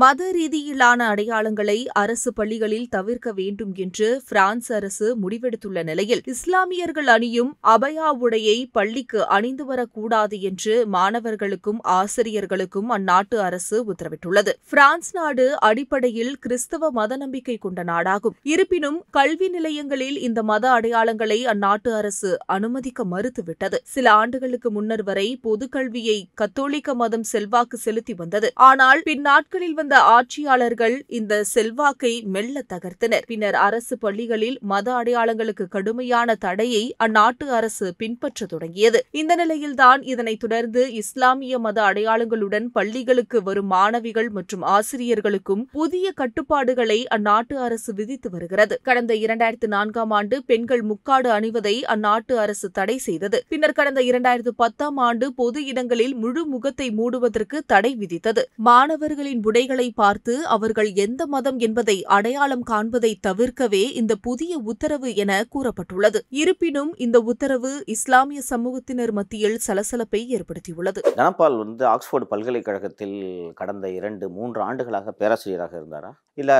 மத ரீதியிலான அடையாளங்களை அரசு பள்ளிகளில் தவிர்க்க வேண்டும் என்று பிரான்ஸ் அரசு முடிவெடுத்துள்ள நிலையில் இஸ்லாமியர்கள் அணியும் அபயா உடையை பள்ளிக்கு அணிந்து வரக்கூடாது என்று மாணவர்களுக்கும் ஆசிரியர்களுக்கும் அந்நாட்டு அரசு உத்தரவிட்டுள்ளது பிரான்ஸ் நாடு அடிப்படையில் கிறிஸ்தவ மத நம்பிக்கை கொண்ட நாடாகும் இருப்பினும் கல்வி நிலையங்களில் இந்த மத அடையாளங்களை அந்நாட்டு அரசு அனுமதிக்க மறுத்துவிட்டது சில ஆண்டுகளுக்கு முன்னர் வரை பொதுக்கல்வியை கத்தோலிக்க மதம் செல்வாக்கு செலுத்தி வந்தது ஆனால் பின்னாட்களில் வந்த ஆட்சியாளர்கள் இந்த செல்வாக்கை மெல்ல தகர்த்தனர் பின்னர் அரசு பள்ளிகளில் மத அடையாளங்களுக்கு கடுமையான தடையை அந்நாட்டு அரசு பின்பற்ற தொடங்கியது இந்த நிலையில்தான் இதனைத் தொடர்ந்து இஸ்லாமிய மத அடையாளங்களுடன் பள்ளிகளுக்கு வரும் மாணவிகள் மற்றும் ஆசிரியர்களுக்கும் புதிய கட்டுப்பாடுகளை அந்நாட்டு அரசு விதித்து வருகிறது கடந்த இரண்டாயிரத்து நான்காம் ஆண்டு பெண்கள் முக்காடு அணிவதை அந்நாட்டு அரசு தடை செய்தது பின்னர் கடந்த இரண்டாயிரத்து பத்தாம் ஆண்டு பொது இடங்களில் முழு முகத்தை மூடுவதற்கு தடை விதித்தது மாணவர்களின் உடைகள் குழந்தைகளை பார்த்து அவர்கள் எந்த மதம் என்பதை அடையாளம் காண்பதை தவிர்க்கவே இந்த புதிய உத்தரவு என கூறப்பட்டுள்ளது இருப்பினும் இந்த உத்தரவு இஸ்லாமிய சமூகத்தினர் மத்தியில் சலசலப்பை ஏற்படுத்தியுள்ளது தனபால் வந்து ஆக்ஸ்போர்டு பல்கலைக்கழகத்தில் கடந்த இரண்டு மூன்று ஆண்டுகளாக பேராசிரியராக இருந்தாரா இல்ல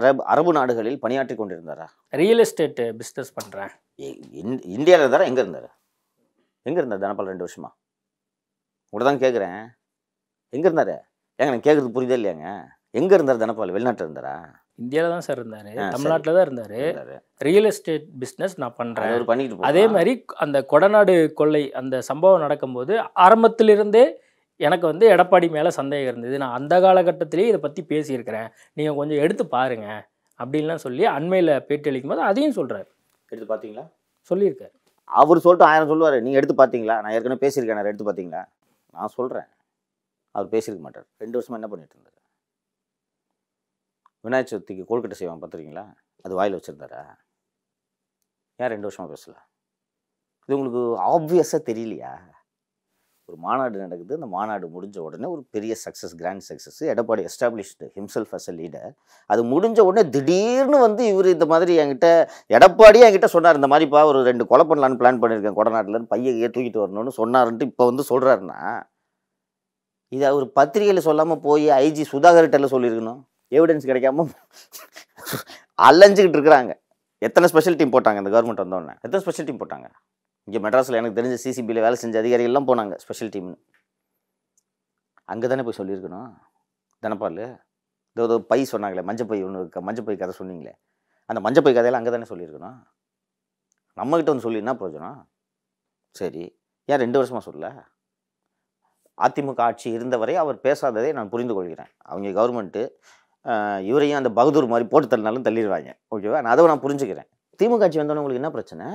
அரபு அரபு நாடுகளில் பணியாற்றி கொண்டிருந்தாரா ரியல் எஸ்டேட் பிஸ்னஸ் பண்றேன் இந்தியாவில் இருந்தாரா எங்க இருந்தாரு எங்க இருந்தார் தனபால் ரெண்டு வருஷமா உங்களை தான் கேட்குறேன் எங்க இருந்தாரு ஏங்க நான் கேட்குறது புரியுதே இல்லையாங்க எங்கே இருந்தார் தனபால் வெளிநாட்டில் இருந்தாரா இந்தியாவில் தான் சார் இருந்தார் தமிழ்நாட்டில் தான் இருந்தார் ரியல் எஸ்டேட் பிஸ்னஸ் நான் பண்ணுறேன் பண்ணிட்டு அதே மாதிரி அந்த கொடநாடு கொள்ளை அந்த சம்பவம் நடக்கும்போது ஆரம்பத்திலிருந்தே எனக்கு வந்து எடப்பாடி மேலே சந்தேகம் இருந்தது நான் அந்த காலகட்டத்திலேயே இதை பற்றி பேசியிருக்கிறேன் நீங்கள் கொஞ்சம் எடுத்து பாருங்கள் அப்படின்லாம் சொல்லி அண்மையில் பேட்டி அளிக்கும் போது அதையும் சொல்கிறார் எடுத்து பார்த்தீங்களா சொல்லியிருக்கார் அவர் சொல்லிட்டு ஆயிரம் சொல்லுவார் நீங்கள் எடுத்து பார்த்தீங்களா நான் ஏற்கனவே பேசியிருக்கேன் நான் எடுத்து பார்த்தீங்களா நான் சொல்கிறேன் அவர் பேசியிருக்க மாட்டார் ரெண்டு வருஷமாக என்ன பண்ணிட்டு இருந்தார் விநாயக சதுர்த்திக்கு கோல்கட்டை செய்வான் பார்த்துருக்கீங்களா அது வாயில் வச்சுருந்தாரா ஏன் ரெண்டு வருஷமாக பேசல இது உங்களுக்கு ஆப்வியஸாக தெரியலையா ஒரு மாநாடு நடக்குது அந்த மாநாடு முடிஞ்ச உடனே ஒரு பெரிய success grand success Edappadi established himself as a leader அது முடிஞ்ச உடனே திடீர்னு வந்து இவர் இந்த மாதிரி என்கிட்ட எடப்பாடியே என்கிட்ட சொன்னார் இந்த மாதிரிப்பா ஒரு ரெண்டு கொலை பண்ணலான்னு பிளான் பண்ணியிருக்கேன் கொடநாட்டிலேருந்து பையன் தூக்கிட்டு வரணும்னு சொன்னார்ன்ட்டு இப்போ வந்து சொல்கிறாருன்னா இதை ஒரு பத்திரிகையில் சொல்லாமல் போய் ஐஜி சுதாகர்கிட்ட சொல்லியிருக்கணும் எவிடன்ஸ் கிடைக்காம அலைஞ்சிக்கிட்டு இருக்கிறாங்க எத்தனை ஸ்பெஷல் டீம் போட்டாங்க இந்த கவர்மெண்ட் வந்தோடனே எத்தனை ஸ்பெஷல் டீம் போட்டாங்க இங்கே மெட்ராஸில் எனக்கு தெரிஞ்ச சிசிபியில் வேலை செஞ்ச அதிகாரிகள்லாம் போனாங்க ஸ்பெஷல் டீம்னு அங்கே தானே போய் சொல்லியிருக்கணும் தனப்பால் இதோ பை சொன்னாங்களே மஞ்சப்பை ஒன்று மஞ்சப்பை கதை சொன்னீங்களே அந்த மஞ்சப்பை கதையெல்லாம் அங்கே தானே சொல்லியிருக்கணும் நம்மக்கிட்ட வந்து சொல்லி என்ன பிரயோஜனம் சரி ஏன் ரெண்டு வருஷமாக சொல்லலை அதிமுக ஆட்சி இருந்தவரை அவர் பேசாததை நான் புரிந்து கொள்கிறேன் அவங்க கவர்மெண்ட்டு இவரையும் அந்த பகதூர் மாதிரி போட்டு தள்ளினாலும் தள்ளிடுவாங்க ஓகேவா நான் அதை நான் புரிஞ்சுக்கிறேன் திமுக ஆட்சி வந்தோடனே உங்களுக்கு என்ன பிரச்சனை